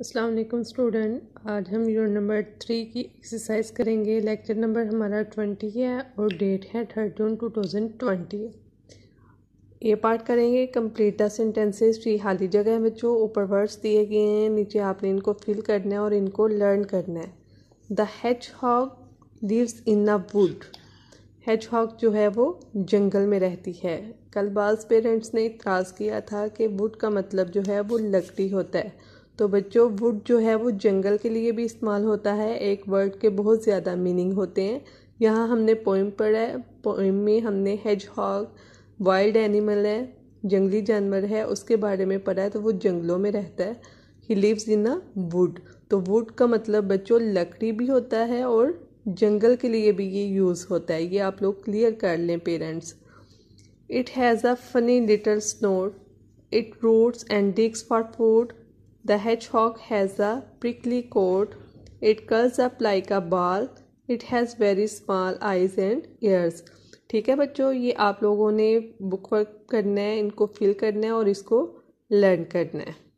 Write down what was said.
अस्सलाम वालेकुम स्टूडेंट आज हम यूनिट नंबर थ्री की एक्सरसाइज करेंगे लेक्चर नंबर हमारा ट्वेंटी है और डेट है third June two thousand twenty ये पार्ट करेंगे कंप्लीट द सेंटेंसेस फ्री खाली जगह में जो ऊपर वर्ड्स दिए गए हैं नीचे आपने इनको फिल करना है और इनको लर्न करना है the hedgehog lives in a wood hedgehog जो है वो जंगल में रहती है कल बाज पेरेंट्स ने इतराज़ किया था कि वुड का मतलब जो है वो लकड़ी होता है तो बच्चों वुड जो है वो जंगल के लिए भी इस्तेमाल होता है एक वर्ड के बहुत ज़्यादा मीनिंग होते हैं यहाँ हमने पोइम पढ़ा है पोइम में हमने हेज हॉग वाइल्ड एनिमल है जंगली जानवर है उसके बारे में पढ़ा है तो वो जंगलों में रहता है he lives in a wood तो वुड का मतलब बच्चों लकड़ी भी होता है और जंगल के लिए भी ये यूज़ होता है ये आप लोग क्लियर कर लें parents it has a funny little snore it roots and digs for food The hedgehog has a prickly coat. It curls up like a ball. It has very small eyes and ears. ठीक है बच्चों ये आप लोगों ने book work करना है इनको फिल करना है और इसको लर्न करना है